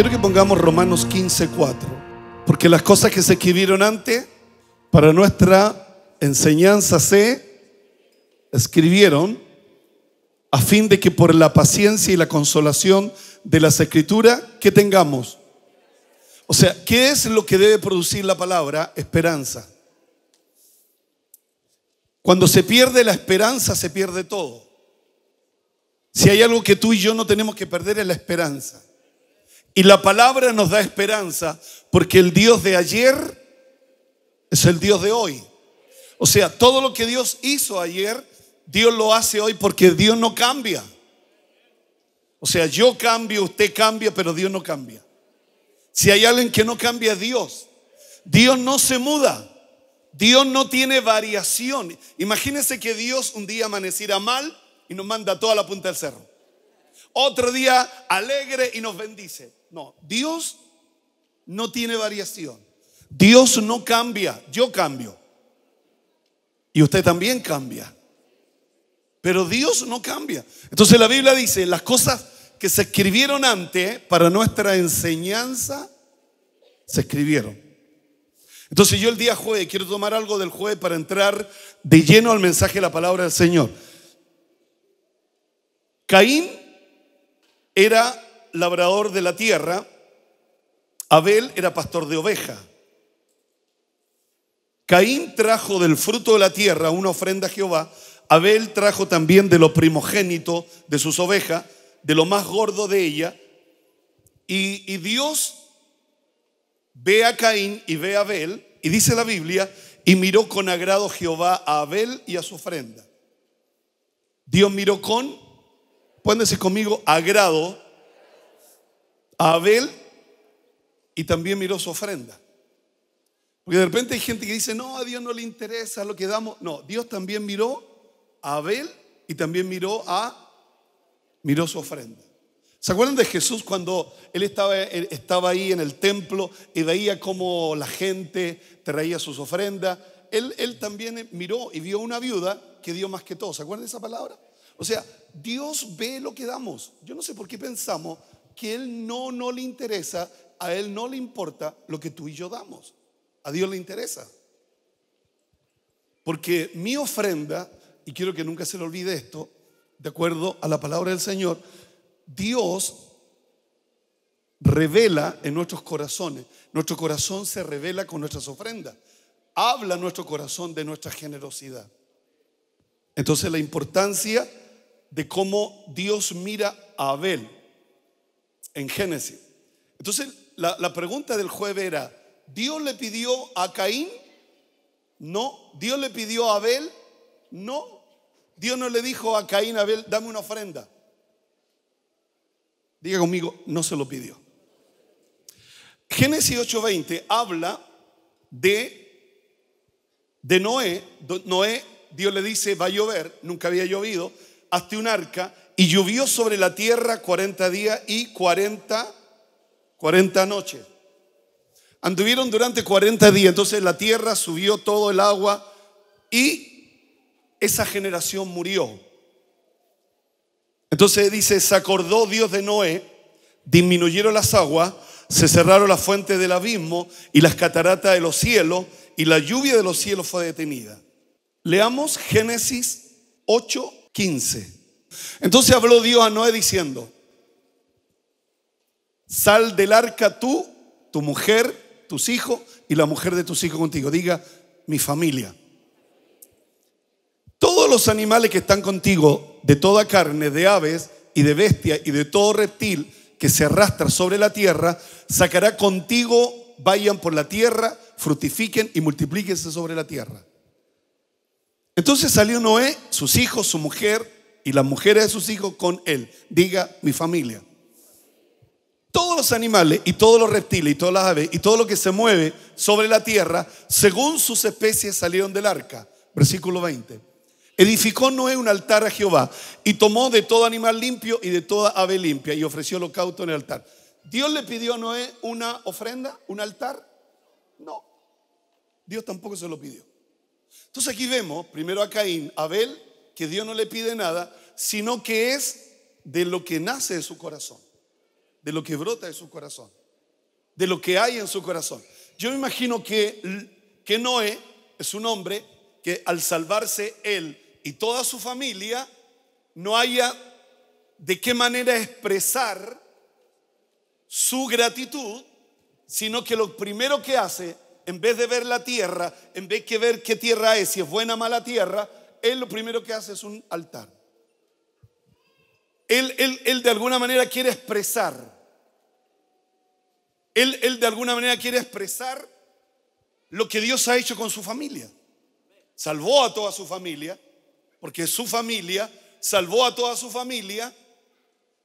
Quiero que pongamos Romanos 4, porque las cosas que se escribieron antes para nuestra enseñanza se escribieron a fin de que por la paciencia y la consolación de las escrituras que tengamos. O sea, ¿qué es lo que debe producir la palabra? Esperanza. Cuando se pierde la esperanza, se pierde todo. Si hay algo que tú y yo no tenemos que perder es la esperanza. Y la palabra nos da esperanza porque el Dios de ayer es el Dios de hoy. O sea, todo lo que Dios hizo ayer, Dios lo hace hoy porque Dios no cambia. O sea, yo cambio, usted cambia, pero Dios no cambia. Si hay alguien que no cambia, Dios. Dios no se muda. Dios no tiene variación. Imagínense que Dios un día amaneciera mal y nos manda a toda la punta del cerro. Otro día alegre y nos bendice. No, Dios no tiene variación. Dios no cambia, yo cambio. Y usted también cambia. Pero Dios no cambia. Entonces la Biblia dice, las cosas que se escribieron antes para nuestra enseñanza, se escribieron. Entonces yo el día jueves quiero tomar algo del jueves para entrar de lleno al mensaje de la palabra del Señor. Caín era labrador de la tierra, Abel era pastor de oveja. Caín trajo del fruto de la tierra una ofrenda a Jehová, Abel trajo también de lo primogénito de sus ovejas, de lo más gordo de ella, y, Dios ve a Caín y ve a Abel, y dice la Biblia, y miró con agrado Jehová a Abel y a su ofrenda. Dios miró con, pónganse conmigo, agrado a Abel y también miró su ofrenda. Porque de repente hay gente que dice, no, a Dios no le interesa lo que damos. No, Dios también miró a Abel y también miró a, miró su ofrenda. ¿Se acuerdan de Jesús cuando él estaba, estaba ahí en el templo y veía cómo la gente traía sus ofrendas? Él, él también miró y vio una viuda que dio más que todo. ¿Se acuerdan de esa palabra? O sea, Dios ve lo que damos. Yo no sé por qué pensamos que Él no, no le interesa, a Él no le importa lo que tú y yo damos. A Dios le interesa. Porque mi ofrenda, y quiero que nunca se le olvide esto, de acuerdo a la palabra del Señor, Dios revela en nuestros corazones. Nuestro corazón se revela con nuestras ofrendas. Habla nuestro corazón de nuestra generosidad. Entonces la importancia de cómo Dios mira a Abel en Génesis. Entonces, la, la pregunta del jueves era, ¿Dios le pidió a Caín? No. ¿Dios le pidió a Abel? No. Dios no le dijo a Caín, Abel, dame una ofrenda. Diga conmigo, no se lo pidió. Génesis 8:20 habla de, de Noé. Noé, Dios le dice, va a llover, nunca había llovido, hazte un arca y llovió sobre la tierra 40 días y 40, 40 noches. Anduvieron durante 40 días, entonces la tierra subió todo el agua y esa generación murió. Entonces dice, se acordó Dios de Noé, disminuyeron las aguas, se cerraron las fuentes del abismo y las cataratas de los cielos y la lluvia de los cielos fue detenida. Leamos Génesis 8, entonces habló Dios a Noé diciendo, sal del arca tú, tu mujer, tus hijos y la mujer de tus hijos contigo. Diga, mi familia. Todos los animales que están contigo, de toda carne, de aves y de bestia y de todo reptil que se arrastra sobre la tierra, sacará contigo, vayan por la tierra, fructifiquen y multiplíquense sobre la tierra. Entonces salió Noé, sus hijos, su mujer, y las mujeres de sus hijos con él. Diga mi familia. Todos los animales y todos los reptiles y todas las aves y todo lo que se mueve sobre la tierra, según sus especies, salieron del arca. Versículo 20. Edificó Noé un altar a Jehová y tomó de todo animal limpio y de toda ave limpia y ofreció holocausto en el altar. ¿Dios le pidió a Noé una ofrenda, un altar? No. Dios tampoco se lo pidió. Entonces aquí vemos primero a Caín, Abel que Dios no le pide nada, sino que es de lo que nace de su corazón, de lo que brota de su corazón, de lo que hay en su corazón. Yo me imagino que, que Noé es un hombre que al salvarse él y toda su familia, no haya de qué manera expresar su gratitud, sino que lo primero que hace, en vez de ver la tierra, en vez de ver qué tierra es, si es buena o mala tierra, él lo primero que hace es un altar. Él, él, él de alguna manera quiere expresar. Él, él de alguna manera quiere expresar lo que Dios ha hecho con su familia. Salvó a toda su familia, porque su familia salvó a toda su familia.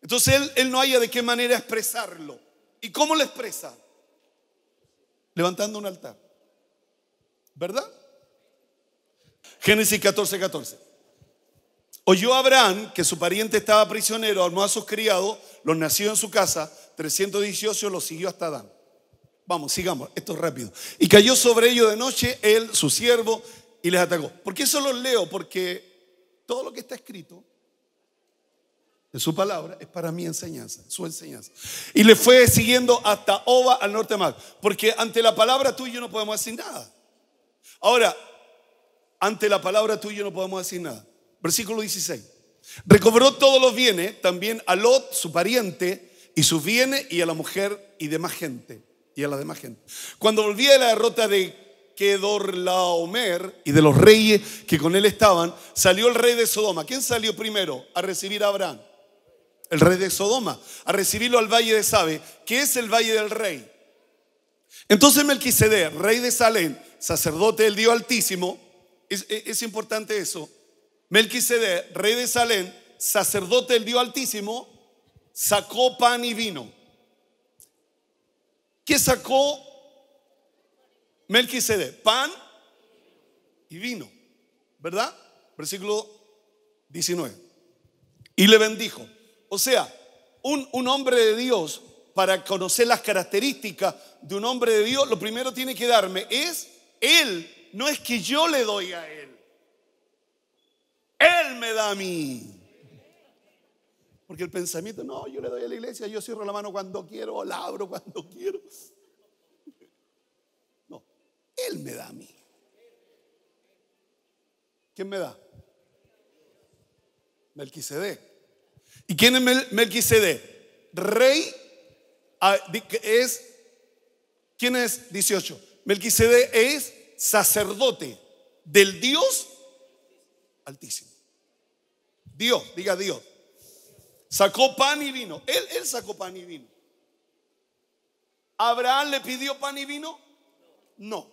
Entonces él, él, no haya de qué manera expresarlo. ¿Y cómo lo expresa? Levantando un altar. ¿Verdad? Génesis 14, 14. Oyó Abraham que su pariente estaba prisionero, armó a sus criados, los nació en su casa, 318 los siguió hasta Adán. Vamos, sigamos, esto es rápido. Y cayó sobre ellos de noche él, su siervo, y les atacó. ¿Por qué eso lo leo? Porque todo lo que está escrito en su palabra es para mi enseñanza, su enseñanza. Y le fue siguiendo hasta Oba al norte de Mar. Porque ante la palabra tuya no podemos decir nada. Ahora, ante la palabra tuya no podemos decir nada. Versículo 16. Recobró todos los bienes, también a Lot, su pariente, y sus bienes, y a la mujer y demás gente. Y a la demás gente. Cuando volvía de la derrota de Kedorlaomer y de los reyes que con él estaban, salió el rey de Sodoma. ¿Quién salió primero a recibir a Abraham? El rey de Sodoma, a recibirlo al valle de Sabe, que es el valle del rey. Entonces Melquisedec, rey de Salem, sacerdote del Dios Altísimo, es, importante eso. Melquisede, rey de Salem, sacerdote del Dios Altísimo, sacó pan y vino. ¿Qué sacó Melquisede Pan y vino, ¿verdad? Versículo 19. Y le bendijo. O sea, un, un, hombre de Dios, para conocer las características de un hombre de Dios, lo primero tiene que darme es Él no es que yo le doy a Él. Él me da a mí. Porque el pensamiento, no, yo le doy a la iglesia, yo cierro la mano cuando quiero, o la abro cuando quiero. No, Él me da a mí. ¿Quién me da? Melquisede ¿Y quién es Melquisede? Rey ah, es. ¿Quién es 18? Melquisede es sacerdote del Dios altísimo. Dios, diga Dios. Sacó pan y vino. Él, él sacó pan y vino. ¿Abraham le pidió pan y vino? No.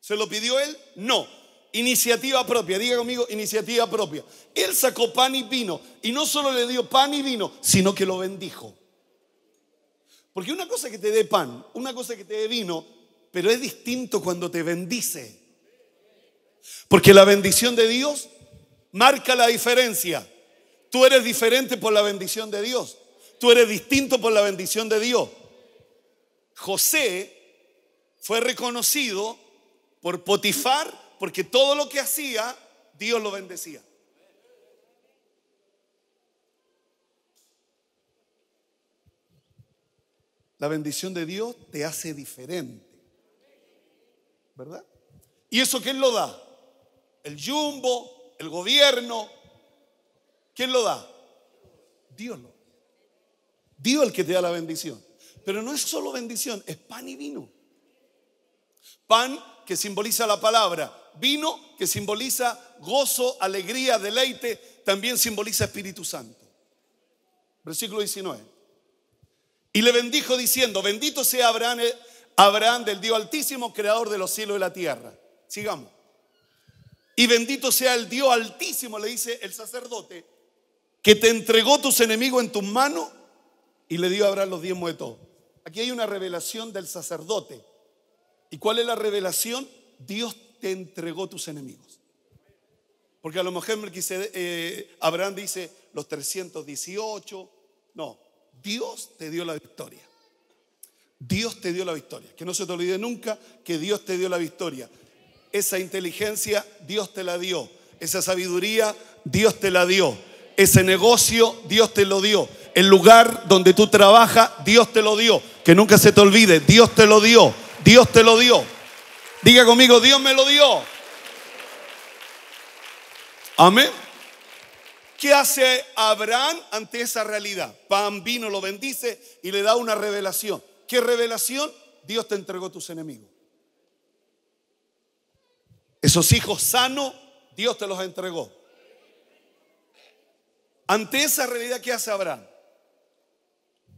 ¿Se lo pidió él? No. Iniciativa propia, diga conmigo, iniciativa propia. Él sacó pan y vino y no solo le dio pan y vino, sino que lo bendijo. Porque una cosa que te dé pan, una cosa que te dé vino pero es distinto cuando te bendice. Porque la bendición de Dios marca la diferencia. Tú eres diferente por la bendición de Dios. Tú eres distinto por la bendición de Dios. José fue reconocido por Potifar porque todo lo que hacía, Dios lo bendecía. La bendición de Dios te hace diferente. ¿verdad? ¿Y eso quién lo da? ¿El yumbo, ¿El gobierno? ¿Quién lo da? Dios lo. Dios el que te da la bendición. Pero no es solo bendición, es pan y vino. Pan que simboliza la palabra, vino que simboliza gozo, alegría, deleite, también simboliza Espíritu Santo. Versículo 19. Y le bendijo diciendo, bendito sea Abraham Abraham del Dios Altísimo, creador de los cielos y la tierra. Sigamos. Y bendito sea el Dios Altísimo, le dice el sacerdote, que te entregó tus enemigos en tus manos y le dio a Abraham los diez de todo. Aquí hay una revelación del sacerdote. ¿Y cuál es la revelación? Dios te entregó tus enemigos. Porque a lo mejor eh, Abraham dice los 318. No, Dios te dio la victoria. Dios te dio la victoria. Que no se te olvide nunca que Dios te dio la victoria. Esa inteligencia Dios te la dio. Esa sabiduría Dios te la dio. Ese negocio Dios te lo dio. El lugar donde tú trabajas Dios te lo dio. Que nunca se te olvide, Dios te lo dio. Dios te lo dio. Diga conmigo, Dios me lo dio. Amén. ¿Qué hace Abraham ante esa realidad? Pam vino lo bendice y le da una revelación. ¿Qué revelación? Dios te entregó tus enemigos. Esos hijos sanos, Dios te los entregó. Ante esa realidad, ¿qué hace Abraham?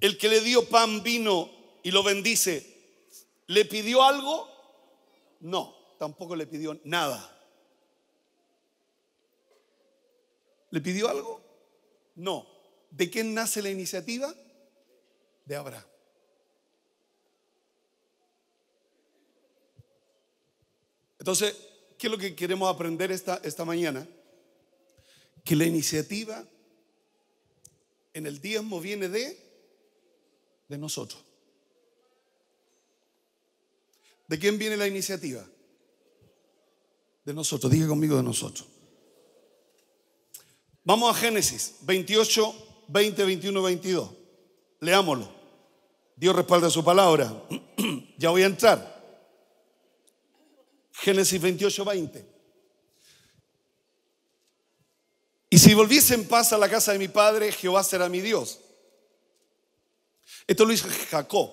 El que le dio pan, vino y lo bendice, ¿le pidió algo? No, tampoco le pidió nada. ¿Le pidió algo? No. ¿De quién nace la iniciativa? De Abraham. Entonces, ¿qué es lo que queremos aprender esta, esta mañana? Que la iniciativa en el diezmo viene de, de nosotros. ¿De quién viene la iniciativa? De nosotros, Dije conmigo de nosotros. Vamos a Génesis 28, 20, 21, 22. Leámoslo. Dios respalda su palabra. ya voy a entrar. Génesis 28, 20. Y si volviese en paz a la casa de mi padre, Jehová será mi Dios. Esto lo dice Jacob.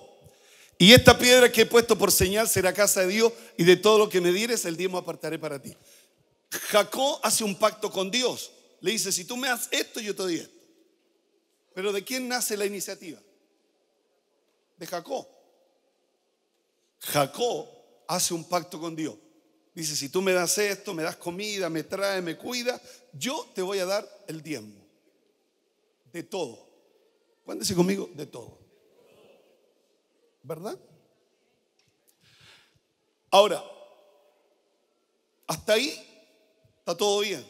Y esta piedra que he puesto por señal será casa de Dios y de todo lo que me dieres el me apartaré para ti. Jacob hace un pacto con Dios. Le dice, si tú me haces esto, yo te doy esto. Pero ¿de quién nace la iniciativa? De Jacob. Jacob hace un pacto con Dios. Dice, si tú me das esto, me das comida, me traes, me cuidas, yo te voy a dar el diezmo. De todo. Cuéntese conmigo, de todo. ¿Verdad? Ahora, hasta ahí está todo bien.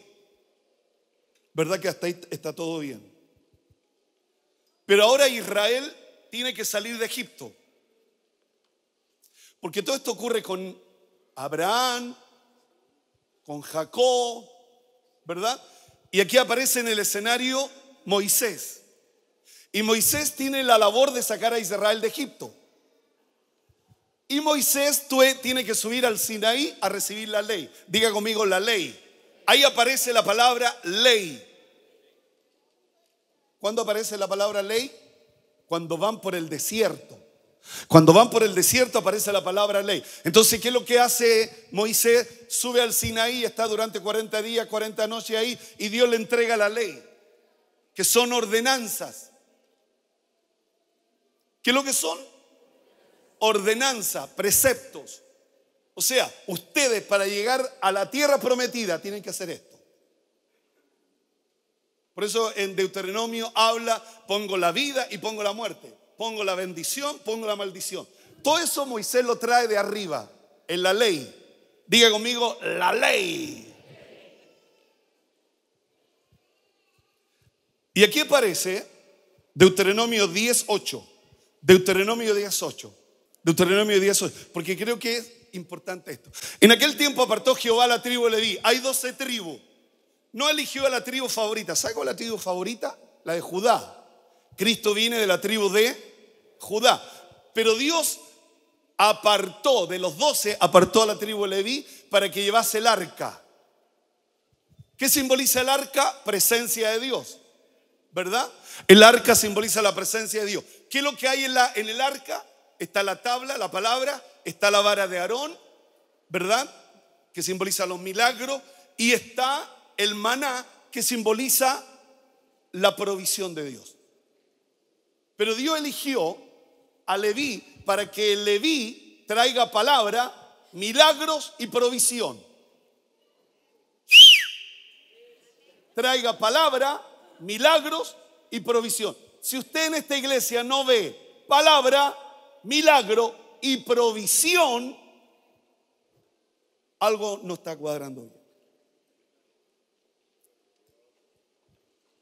¿Verdad que hasta ahí está todo bien? Pero ahora Israel tiene que salir de Egipto. Porque todo esto ocurre con Abraham, con Jacob, ¿verdad? Y aquí aparece en el escenario Moisés. Y Moisés tiene la labor de sacar a Israel de Egipto. Y Moisés tiene que subir al Sinaí a recibir la ley. Diga conmigo la ley. Ahí aparece la palabra ley. ¿Cuándo aparece la palabra ley? Cuando van por el desierto. Cuando van por el desierto aparece la palabra ley. Entonces, ¿qué es lo que hace Moisés? Sube al Sinaí, está durante 40 días, 40 noches ahí, y Dios le entrega la ley, que son ordenanzas. ¿Qué es lo que son? Ordenanzas, preceptos. O sea, ustedes para llegar a la tierra prometida tienen que hacer esto. Por eso en Deuteronomio habla, pongo la vida y pongo la muerte pongo la bendición, pongo la maldición. Todo eso Moisés lo trae de arriba, en la ley. Diga conmigo, la ley. Y aquí aparece Deuteronomio 10.8. Deuteronomio 10.8. Deuteronomio 10.8. Porque creo que es importante esto. En aquel tiempo apartó Jehová la tribu Le di, Hay 12 tribus. No eligió a la tribu favorita. ¿Saco la tribu favorita? La de Judá. Cristo viene de la tribu de Judá. Pero Dios apartó, de los doce, apartó a la tribu de Leví para que llevase el arca. ¿Qué simboliza el arca? Presencia de Dios. ¿Verdad? El arca simboliza la presencia de Dios. ¿Qué es lo que hay en, en el arca? Está la tabla, la palabra, está la vara de Aarón, ¿verdad? Que simboliza los milagros. Y está el maná, que simboliza la provisión de Dios. Pero Dios eligió a Leví para que Leví traiga palabra, milagros y provisión. Traiga palabra, milagros y provisión. Si usted en esta iglesia no ve palabra, milagro y provisión, algo no está cuadrando bien.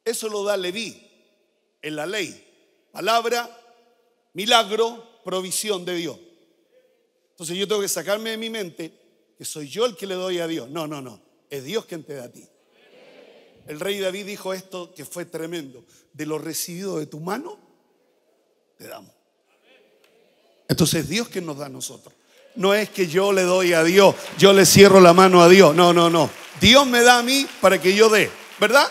Eso lo da Leví en la ley. Palabra, milagro, provisión de Dios. Entonces yo tengo que sacarme de mi mente que soy yo el que le doy a Dios. No, no, no. Es Dios quien te da a ti. El rey David dijo esto que fue tremendo. De lo recibido de tu mano, te damos. Entonces es Dios quien nos da a nosotros. No es que yo le doy a Dios, yo le cierro la mano a Dios. No, no, no. Dios me da a mí para que yo dé, ¿verdad?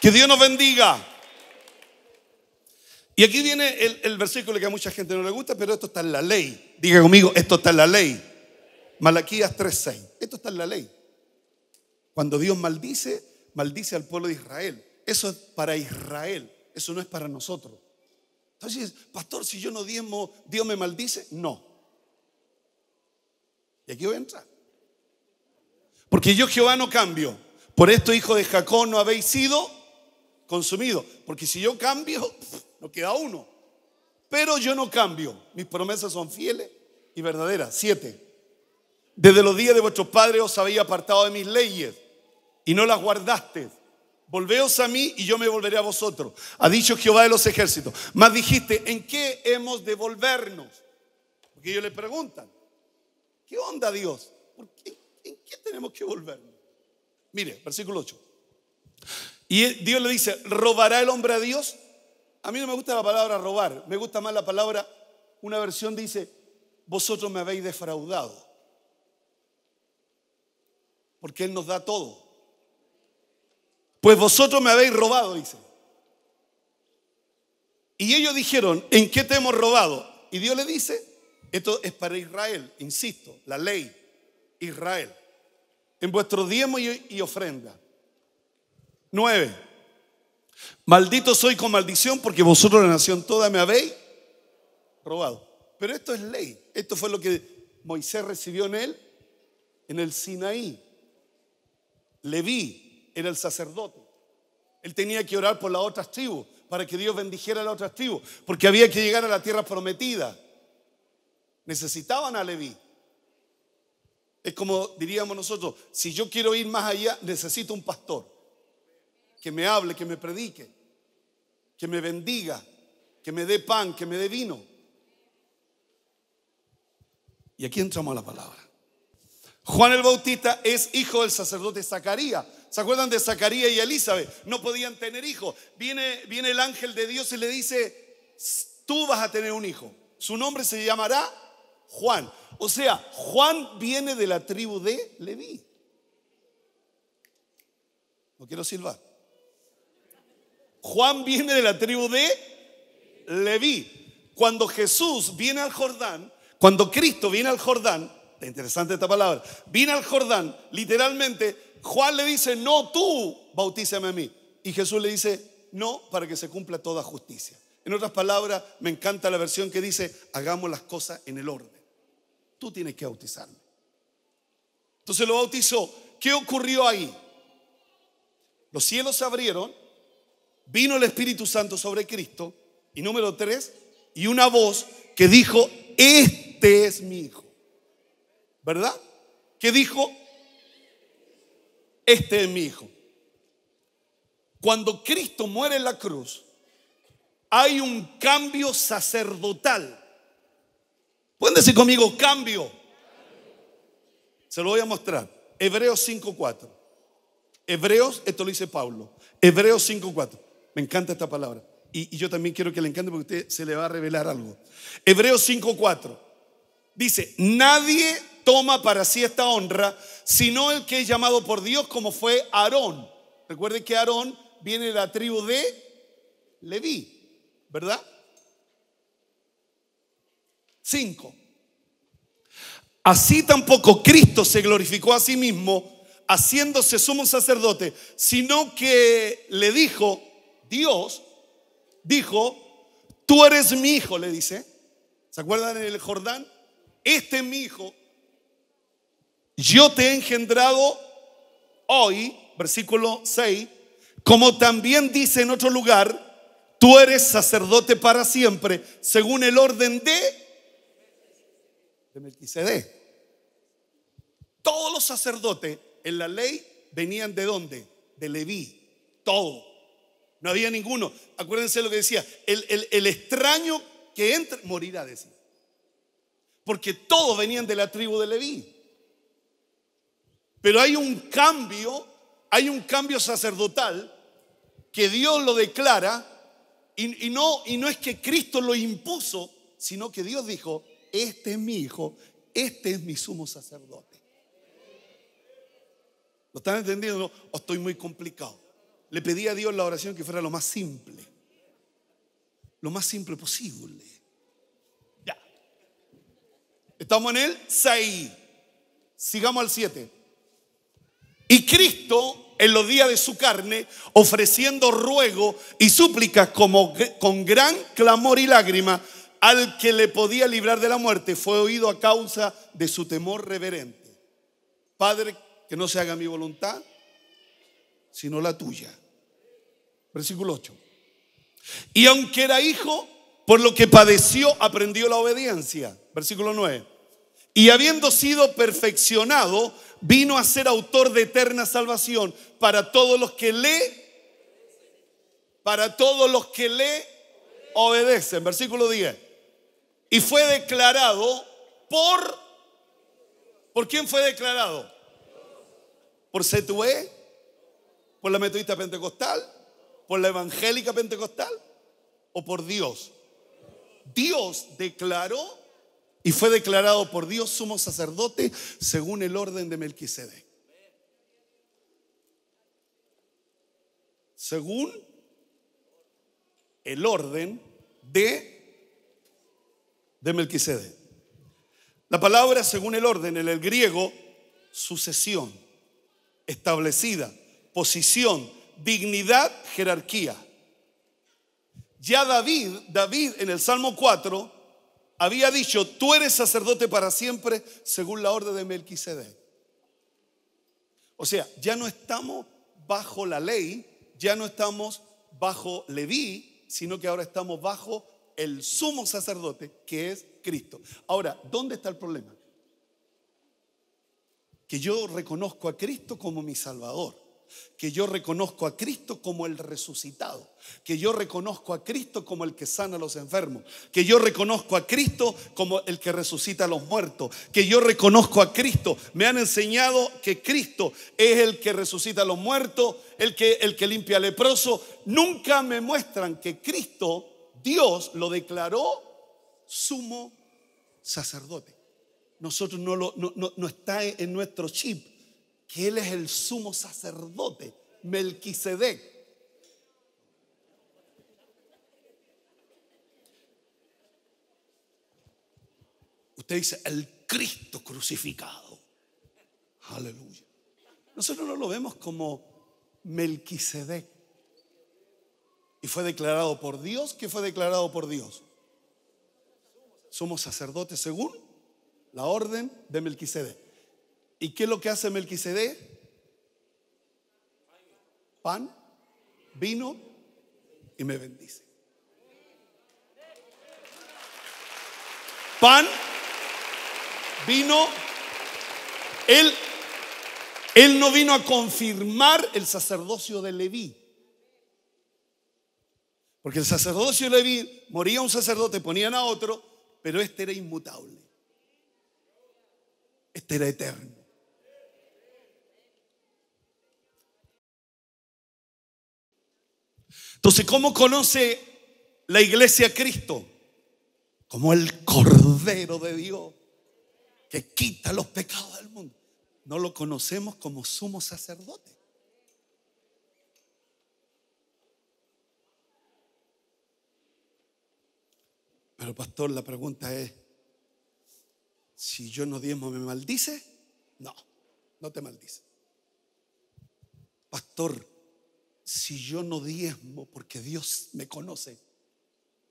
Que Dios nos bendiga. Y aquí viene el, versículo que a mucha gente no le gusta, pero esto está en la ley. Diga conmigo, esto está en la ley. Malaquías 3:6. Esto está en la ley. Cuando Dios maldice, maldice al pueblo de Israel. Eso es para Israel, eso no es para nosotros. Entonces, pastor, si yo no diezmo, Dios me maldice. No. Y aquí voy a Porque yo Jehová no cambio. Por esto, hijo de Jacob, no habéis sido consumido. Porque si yo cambio, no queda uno. Pero yo no cambio, mis promesas son fieles y verdaderas. Siete, desde los días de vuestros padres os habéis apartado de mis leyes y no las guardaste. Volveos a mí y yo me volveré a vosotros. Ha dicho Jehová de los ejércitos. Mas dijiste, ¿en qué hemos de volvernos? Porque ellos le preguntan, ¿qué onda Dios? ¿Por qué, ¿En qué tenemos que volvernos? Mire, versículo 8. Y Dios le dice, ¿robará el hombre a Dios? A mí no me gusta la palabra robar, me gusta más la palabra, una versión dice, vosotros me habéis defraudado. Porque Él nos da todo. Pues vosotros me habéis robado, dice. Y ellos dijeron, ¿en qué te hemos robado? Y Dios le dice, esto es para Israel, insisto, la ley, Israel. En vuestro diezmo y ofrenda. Nueve. Maldito soy con maldición porque vosotros la nación toda me habéis robado. Pero esto es ley. Esto fue lo que Moisés recibió en él, en el Sinaí. Leví era el sacerdote. Él tenía que orar por las otras tribus para que Dios bendijera a las otras tribus, porque había que llegar a la tierra prometida. Necesitaban a Leví. Es como diríamos nosotros, si yo quiero ir más allá, necesito un pastor que me hable, que me predique, que me bendiga, que me dé pan, que me dé vino. Y aquí entramos a la palabra. Juan el Bautista es hijo del sacerdote Zacarías. ¿Se acuerdan de Zacarías y Elizabeth? No podían tener hijos. Viene, viene el ángel de Dios y le dice, tú vas a tener un hijo. Su nombre se llamará Juan. O sea, Juan viene de la tribu de Leví. No quiero silbar. Juan viene de la tribu de Leví. Cuando Jesús viene al Jordán, cuando Cristo viene al Jordán, interesante esta palabra, viene al Jordán, literalmente, Juan le dice, no tú bautízame a mí. Y Jesús le dice, no, para que se cumpla toda justicia. En otras palabras, me encanta la versión que dice, hagamos las cosas en el orden. Tú tienes que bautizarme. Entonces lo bautizó. ¿Qué ocurrió ahí? Los cielos se abrieron vino el Espíritu Santo sobre Cristo. Y número tres, y una voz que dijo, este es mi hijo. ¿Verdad? Que dijo, este es mi hijo. Cuando Cristo muere en la cruz, hay un cambio sacerdotal. Pueden decir conmigo, cambio. Se lo voy a mostrar. Hebreos 5.4. Hebreos, esto lo dice Pablo. Hebreos 5.4. Me encanta esta palabra. Y, yo también quiero que le encante porque usted se le va a revelar algo. Hebreos 5.4 dice, nadie toma para sí esta honra, sino el que es llamado por Dios como fue Aarón. Recuerde que Aarón viene de la tribu de Leví, ¿verdad? 5. Así tampoco Cristo se glorificó a sí mismo haciéndose sumo sacerdote, sino que le dijo, Dios dijo, tú eres mi hijo, le dice. ¿Se acuerdan en el Jordán? Este es mi hijo. Yo te he engendrado hoy, versículo 6, como también dice en otro lugar, tú eres sacerdote para siempre, según el orden de, de Melquisedec. Todos los sacerdotes en la ley venían de dónde? De Leví. Todo. No había ninguno. Acuérdense lo que decía, el, el, extraño que entra morirá, decía. Porque todos venían de la tribu de Leví. Pero hay un cambio, hay un cambio sacerdotal que Dios lo declara y, y, no, y no es que Cristo lo impuso, sino que Dios dijo, este es mi hijo, este es mi sumo sacerdote. ¿Lo están entendiendo? ¿O estoy muy complicado? le pedí a Dios la oración que fuera lo más simple, lo más simple posible. Ya. Estamos en el 6. Sigamos al 7. Y Cristo en los días de su carne, ofreciendo ruego y súplicas como, con gran clamor y lágrima al que le podía librar de la muerte, fue oído a causa de su temor reverente. Padre, que no se haga mi voluntad, sino la tuya. Versículo 8. Y aunque era hijo, por lo que padeció, aprendió la obediencia. Versículo 9. Y habiendo sido perfeccionado, vino a ser autor de eterna salvación para todos los que le para todos los que le obedecen. Versículo 10. Y fue declarado por ¿Por quién fue declarado? ¿Por Setué? ¿Por la metodista pentecostal? ¿Por la evangélica pentecostal? ¿O por Dios? Dios declaró y fue declarado por Dios sumo sacerdote según el orden de Melquisedec. Según el orden de, de Melquisedec. La palabra según el orden en el griego, sucesión, establecida posición, dignidad, jerarquía. Ya David, David en el Salmo 4, había dicho, tú eres sacerdote para siempre según la orden de Melquisedec. O sea, ya no estamos bajo la ley, ya no estamos bajo Leví, sino que ahora estamos bajo el sumo sacerdote, que es Cristo. Ahora, ¿dónde está el problema? Que yo reconozco a Cristo como mi Salvador que yo reconozco a Cristo como el resucitado, que yo reconozco a Cristo como el que sana a los enfermos, que yo reconozco a Cristo como el que resucita a los muertos, que yo reconozco a Cristo. Me han enseñado que Cristo es el que resucita a los muertos, el que, el que limpia al leproso. Nunca me muestran que Cristo, Dios, lo declaró sumo sacerdote. Nosotros no, lo, no está en nuestro chip que él es el sumo sacerdote, Melquisedec. Usted dice, el Cristo crucificado. Aleluya. Nosotros no lo vemos como Melquisedec. Y fue declarado por Dios. ¿Qué fue declarado por Dios? Somos sacerdotes según la orden de Melquisedec. ¿Y qué es lo que hace Melquisede? Pan, vino y me bendice. Pan, vino, él, él no vino a confirmar el sacerdocio de Leví. Porque el sacerdocio de Leví moría un sacerdote, ponían a otro, pero este era inmutable. Este era eterno. Entonces, ¿cómo conoce la iglesia a Cristo? Como el Cordero de Dios que quita los pecados del mundo. No lo conocemos como sumo sacerdote. Pero pastor, la pregunta es, si yo no diezmo, ¿me maldice? No, no te maldice. Pastor, si yo no diezmo porque Dios me conoce,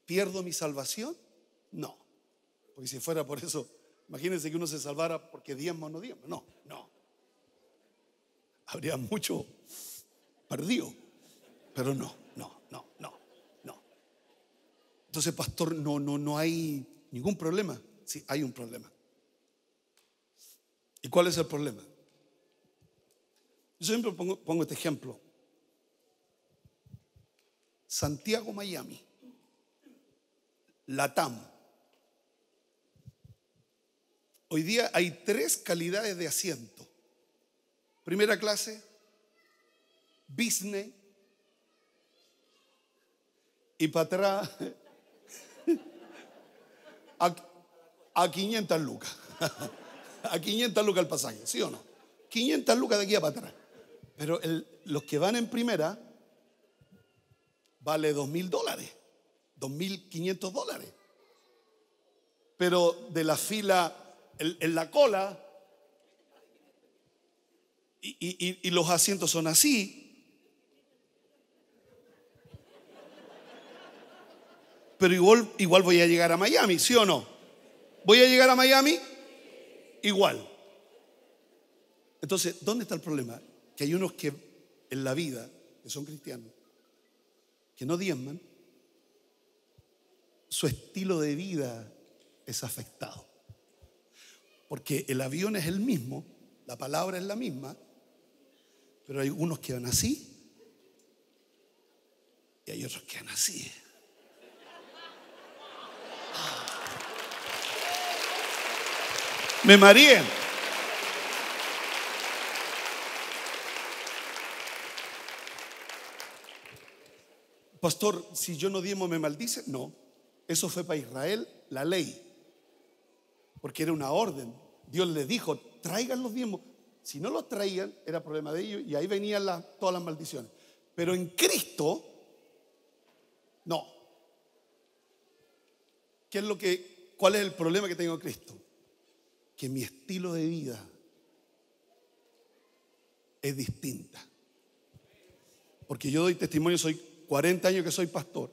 ¿pierdo mi salvación? No. Porque si fuera por eso, imagínense que uno se salvara porque diezmo o no diezmo. No, no. Habría mucho perdido. Pero no, no, no, no, no. Entonces, pastor, no, no, no hay ningún problema. Sí, hay un problema. ¿Y cuál es el problema? Yo siempre pongo este ejemplo. Santiago, Miami, Latam. Hoy día hay tres calidades de asiento. Primera clase, business y para atrás a, 500 lucas. A 500 lucas el pasaje, ¿sí o no? 500 lucas de aquí a para atrás. Pero los que van en primera vale dos mil dólares, dos mil quinientos dólares. Pero de la fila, en, la cola, y, y los asientos son así, pero igual, igual, voy a llegar a Miami, ¿sí o no? ¿Voy a llegar a Miami? Igual. Entonces, ¿dónde está el problema? Que hay unos que en la vida, que son cristianos, que no diezman, su estilo de vida es afectado. Porque el avión es el mismo, la palabra es la misma, pero hay unos que van así y hay otros que van así. Ah. Me mareé. Pastor, si yo no diemo me maldice. No, eso fue para Israel la ley, porque era una orden. Dios le dijo, traigan los diezmos. Si no los traían, era problema de ellos y ahí venían todas las maldiciones. Pero en Cristo, no. ¿Qué es lo que, ¿Cuál es el problema que tengo en Cristo? Que mi estilo de vida es distinta. Porque yo doy testimonio, soy 40 años que soy pastor,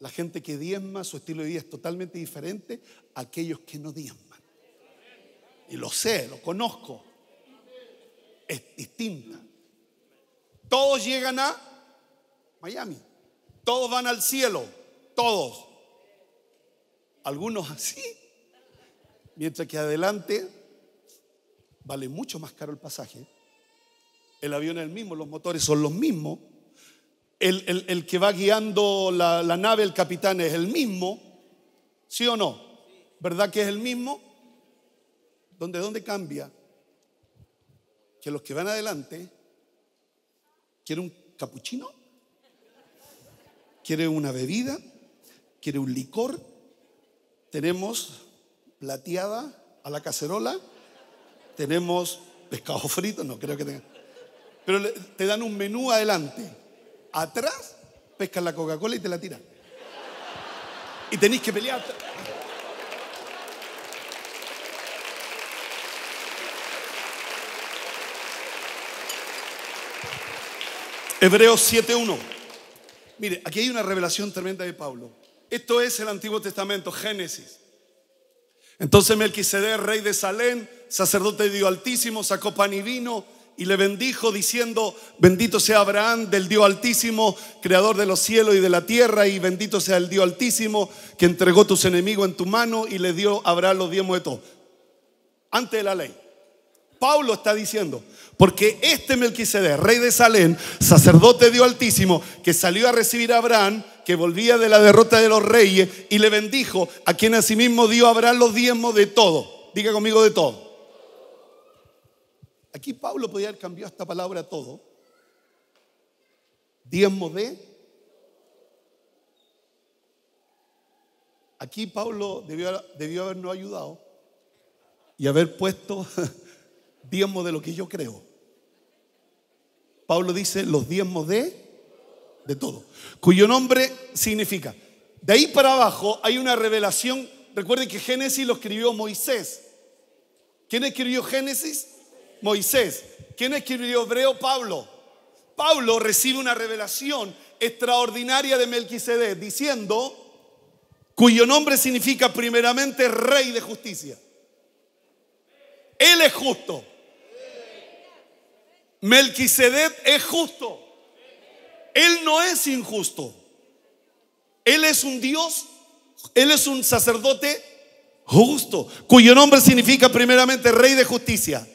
la gente que diezma, su estilo de vida es totalmente diferente a aquellos que no diezman. Y lo sé, lo conozco. Es distinta. Todos llegan a Miami. Todos van al cielo. Todos. Algunos así. Mientras que adelante vale mucho más caro el pasaje. El avión es el mismo, los motores son los mismos el, que va guiando la, nave, el capitán, es el mismo, ¿sí o no? ¿Verdad que es el mismo? ¿Dónde, dónde cambia? Que los que van adelante quieren un capuchino, quiere una bebida, quiere un licor. Tenemos plateada a la cacerola, tenemos pescado frito, no creo que tengan. Pero te dan un menú adelante atrás pescas la Coca-Cola y te la tiran. Y tenéis que pelear. Hebreos 7.1. Mire, aquí hay una revelación tremenda de Pablo. Esto es el Antiguo Testamento, Génesis. Entonces Melquisedec, rey de Salén sacerdote de Dios Altísimo, sacó pan y vino y le bendijo diciendo, bendito sea Abraham del Dios Altísimo, creador de los cielos y de la tierra, y bendito sea el Dios Altísimo que entregó tus enemigos en tu mano y le dio a Abraham los diezmos de todo. Antes de la ley. Pablo está diciendo, porque este Melquisedec, rey de Salem, sacerdote Dios Altísimo, que salió a recibir a Abraham, que volvía de la derrota de los reyes, y le bendijo, a quien asimismo dio Abraham los diezmos de todo. Diga conmigo de todo. Aquí Pablo podía haber cambiado esta palabra a todo. Diezmo de. Aquí Pablo debió, debió habernos ayudado y haber puesto diezmo de lo que yo creo. Pablo dice los diezmos de de todo, cuyo nombre significa. De ahí para abajo hay una revelación. Recuerden que Génesis lo escribió Moisés. ¿Quién escribió Génesis? Moisés. ¿Quién escribió Hebreo? Pablo. Pablo recibe una revelación extraordinaria de Melquisedec diciendo, cuyo nombre significa primeramente rey de justicia. Él es justo. Melquisedec es justo. Él no es injusto. Él es un Dios, él es un sacerdote justo, cuyo nombre significa primeramente rey de justicia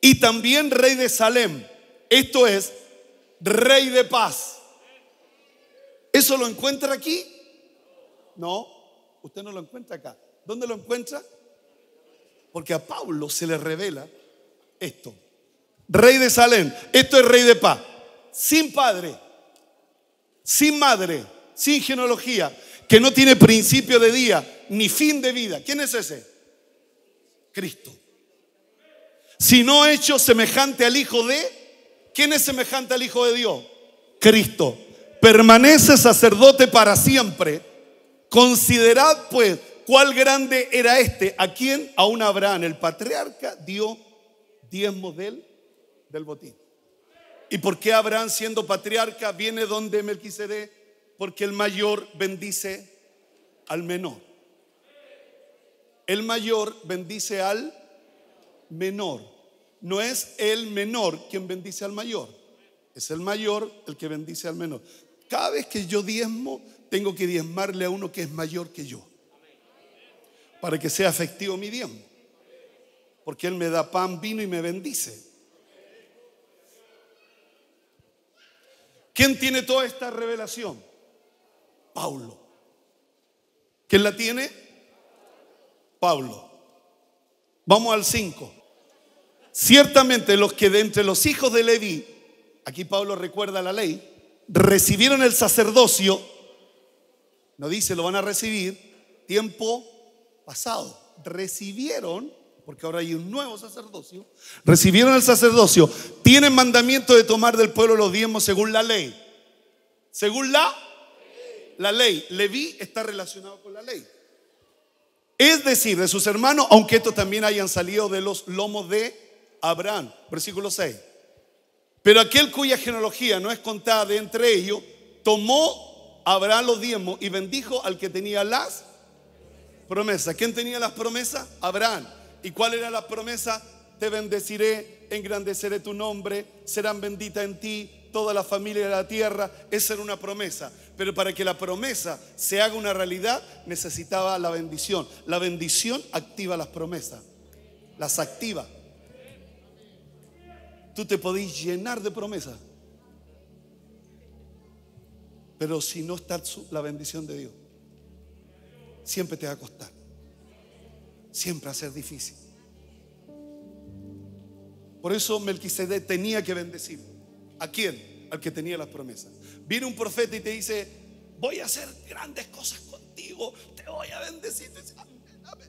y también rey de Salem, esto es, rey de paz. ¿Eso lo encuentra aquí? No, usted no lo encuentra acá. ¿Dónde lo encuentra? Porque a Pablo se le revela esto. Rey de Salem, esto es rey de paz. Sin padre, sin madre, sin genealogía, que no tiene principio de día ni fin de vida. ¿Quién es ese? Cristo. Si he hecho semejante al Hijo de... ¿Quién es semejante al Hijo de Dios? Cristo. Permanece sacerdote para siempre. Considerad pues cuál grande era este, a quien aún Abraham, el patriarca, dio diezmos del, del botín. ¿Y por qué Abraham siendo patriarca viene donde Melquisede? Porque el mayor bendice al menor. El mayor bendice al menor. No es el menor quien bendice al mayor, es el mayor el que bendice al menor. Cada vez que yo diezmo, tengo que diezmarle a uno que es mayor que yo, para que sea efectivo mi diezmo. Porque Él me da pan, vino y me bendice. ¿Quién tiene toda esta revelación? Pablo. ¿Quién la tiene? Pablo. Vamos al 5. Ciertamente los que de entre los hijos de Leví, aquí Pablo recuerda la ley, recibieron el sacerdocio, no dice lo van a recibir, tiempo pasado. Recibieron, porque ahora hay un nuevo sacerdocio, recibieron el sacerdocio, tienen mandamiento de tomar del pueblo los diezmos según la ley. Según la, la ley. Leví está relacionado con la ley. Es decir, de sus hermanos, aunque estos también hayan salido de los lomos de Abraham, versículo 6. Pero aquel cuya genealogía no es contada de entre ellos, tomó Abraham los diezmos y bendijo al que tenía las promesas. ¿Quién tenía las promesas? Abraham. ¿Y cuál era la promesa? Te bendeciré, engrandeceré tu nombre, serán benditas en ti toda la familia de la tierra. Esa era una promesa. Pero para que la promesa se haga una realidad, necesitaba la bendición. La bendición activa las promesas, las activa. Tú te podés llenar de promesas. Pero si no está la bendición de Dios, siempre te va a costar. Siempre va a ser difícil. Por eso Melquisede tenía que bendecir. ¿A quién? Al que tenía las promesas. Viene un profeta y te dice, voy a hacer grandes cosas contigo, te voy a bendecir. amén, amén,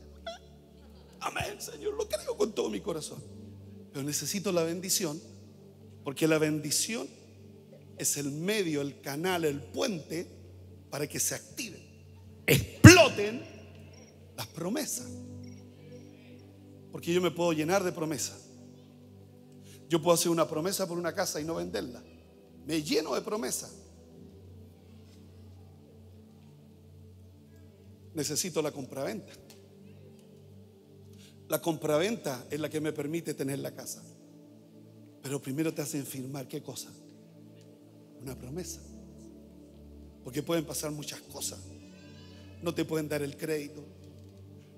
amén, Señor, lo creo con todo mi corazón. Pero necesito la bendición porque la bendición es el medio, el canal, el puente para que se activen, exploten las promesas. Porque yo me puedo llenar de promesas. Yo puedo hacer una promesa por una casa y no venderla. Me lleno de promesas. Necesito la compraventa. La compraventa es la que me permite tener la casa. Pero primero te hacen firmar qué cosa? Una promesa. Porque pueden pasar muchas cosas. No te pueden dar el crédito.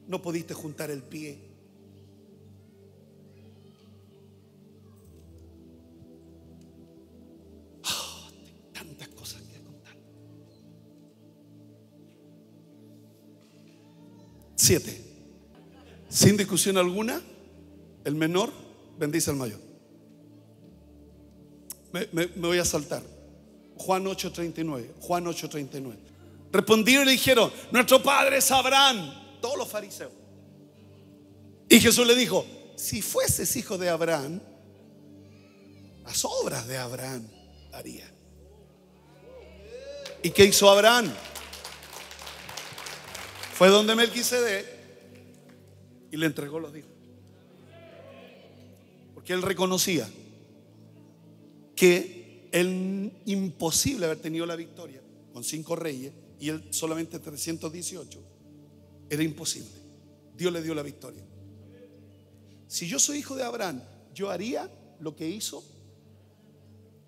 No pudiste juntar el pie. Ah, tantas cosas que contar. Siete. Sin discusión alguna, el menor bendice al mayor. Me, voy a saltar. Juan 8:39. Juan 8:39. Respondieron y le dijeron, nuestro padre es Abraham, todos los fariseos. Y Jesús le dijo, si fueses hijo de Abraham, las obras de Abraham haría. ¿Y qué hizo Abraham? Fue donde Melquisede y le entregó los hijos. Porque él reconocía que el imposible haber tenido la victoria con cinco reyes y él solamente 318. Era imposible. Dios le dio la victoria. Si yo soy hijo de Abraham, yo haría lo que hizo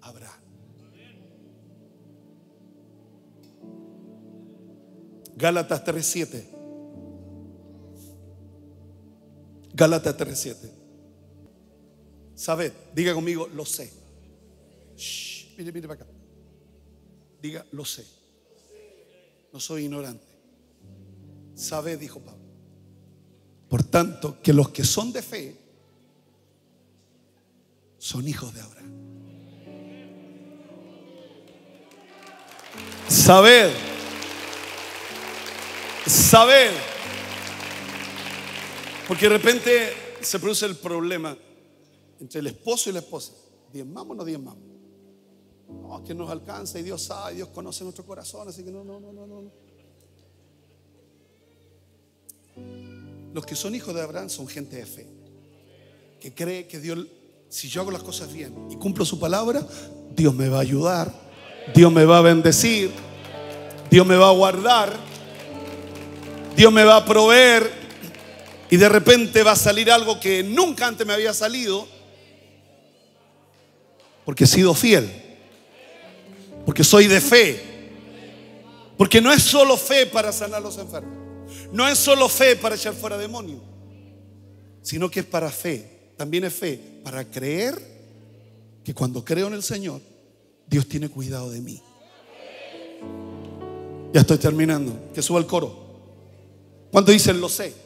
Abraham. Gálatas 3:7. Galata 3:7. Sabed, diga conmigo, lo sé. Shh, mire, mire para acá. Diga, lo sé. No soy ignorante. Sabed, dijo Pablo. Por tanto, que los que son de fe son hijos de Abraham. Sabed. Sabed porque de repente se produce el problema entre el esposo y la esposa. ¿Diezmamos o no diezmamos? No, que nos alcanza y Dios sabe, Dios conoce nuestro corazón, así que no, no, no, no, no. Los que son hijos de Abraham son gente de fe, que cree que Dios, si yo hago las cosas bien y cumplo su palabra, Dios me va a ayudar, Dios me va a bendecir, Dios me va a guardar, Dios me va a proveer, y de repente va a salir algo que nunca antes me había salido. Porque he sido fiel. Porque soy de fe. Porque no es solo fe para sanar a los enfermos. No es solo fe para echar fuera demonios. Sino que es para fe. También es fe para creer que cuando creo en el Señor, Dios tiene cuidado de mí. Ya estoy terminando. Que suba el coro. ¿Cuánto dicen lo sé?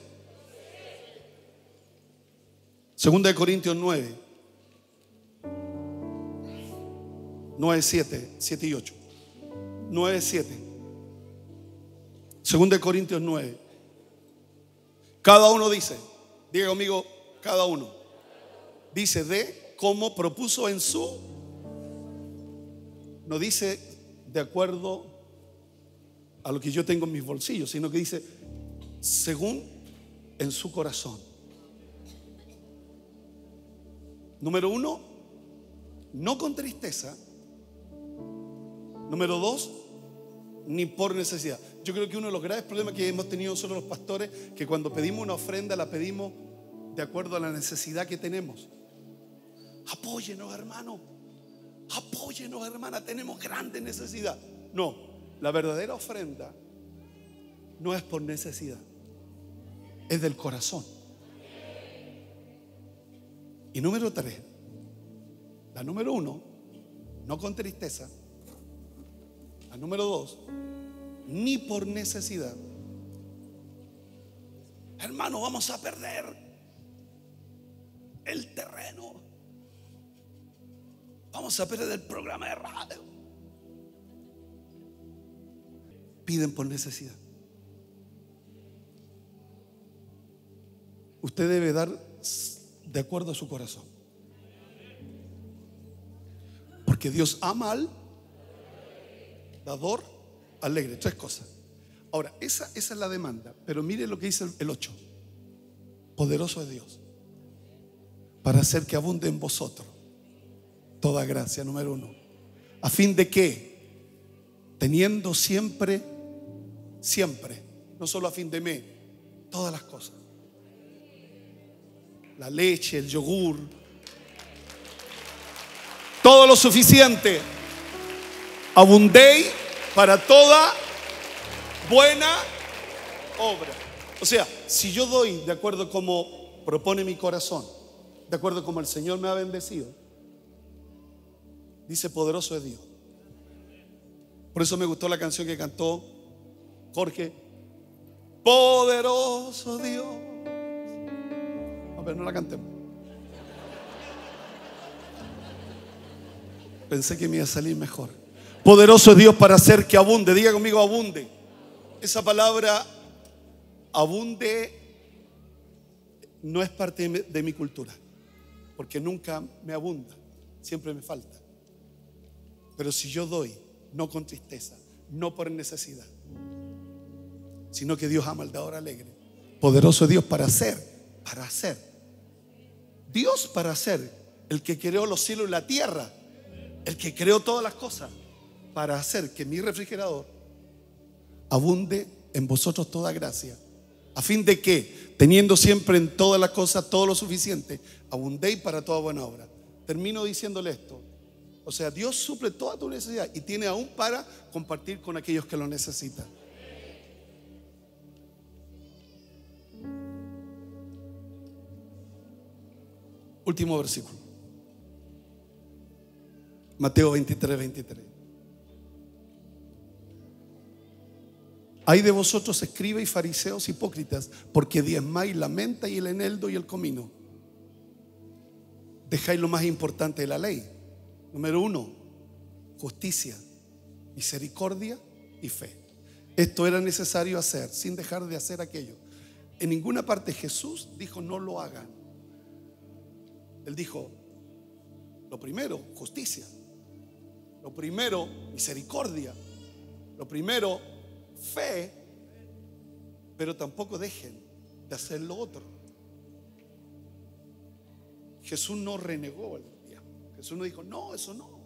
Segunda de Corintios 9. 9, 7, 7 y 8. 9, 7. Segunda de Corintios 9. Cada uno dice, diga amigo cada uno. Dice de cómo propuso en su. No dice de acuerdo a lo que yo tengo en mis bolsillos, sino que dice según en su corazón. Número uno, no con tristeza. Número dos, ni por necesidad. Yo creo que uno de los graves problemas que hemos tenido nosotros los pastores, que cuando pedimos una ofrenda la pedimos de acuerdo a la necesidad que tenemos. Apóyenos, hermano. Apóyenos, hermana. Tenemos grandes necesidad. No, la verdadera ofrenda no es por necesidad, es del corazón. Y número tres, la número uno, no con tristeza. La número dos, ni por necesidad. Hermano, vamos a perder el terreno. Vamos a perder el programa de radio. Piden por necesidad. Usted debe dar de acuerdo a su corazón. Porque Dios ama al dador alegre, tres cosas. Ahora, esa, esa es la demanda, pero mire lo que dice el 8. Poderoso es Dios para hacer que abunde en vosotros toda gracia, número uno. A fin de que, teniendo siempre, siempre, no solo a fin de mí, todas las cosas la leche, el yogur, todo lo suficiente. abundé para toda buena obra. O sea, si yo doy de acuerdo como propone mi corazón, de acuerdo como el Señor me ha bendecido, dice, poderoso es Dios. Por eso me gustó la canción que cantó Jorge. Poderoso Dios no la cantemos. Pensé que me iba a salir mejor. Poderoso es Dios para hacer que abunde. Diga conmigo, abunde. Esa palabra abunde no es parte de mi cultura, porque nunca me abunda, siempre me falta. Pero si yo doy, no con tristeza, no por necesidad, sino que Dios ama al ahora alegre. Poderoso es Dios para hacer, para hacer Dios para hacer el que creó los cielos y la tierra, el que creó todas las cosas, para hacer que mi refrigerador abunde en vosotros toda gracia, a fin de que, teniendo siempre en todas las cosas todo lo suficiente, abundéis para toda buena obra. Termino diciéndole esto. O sea, Dios suple toda tu necesidad y tiene aún para compartir con aquellos que lo necesitan. Último versículo. Mateo 23, 23. Hay de vosotros Escribe y fariseos hipócritas, porque diezmáis la menta y el eneldo y el comino. Dejáis lo más importante de la ley. Número uno, justicia, misericordia y fe. Esto era necesario hacer, sin dejar de hacer aquello. En ninguna parte Jesús dijo no lo hagan. Él dijo, lo primero, justicia. Lo primero, misericordia. Lo primero, fe. Pero tampoco dejen de hacer lo otro. Jesús no renegó el día. Jesús no dijo, no, eso no.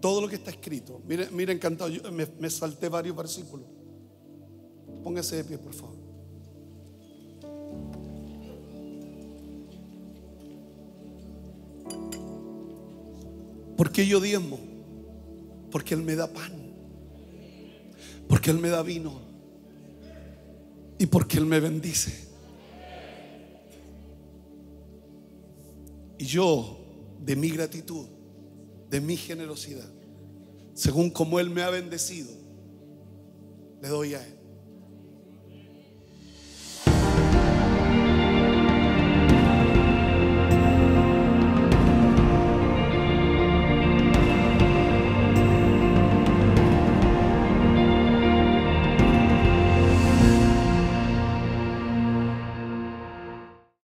Todo lo que está escrito. Mira, encantado. me, me salté varios versículos. Póngase de pie, por favor. Que yo diezmo? Porque Él me da pan. Porque Él me da vino. Y porque Él me bendice. Y yo, de mi gratitud, de mi generosidad, según como Él me ha bendecido, le doy a Él.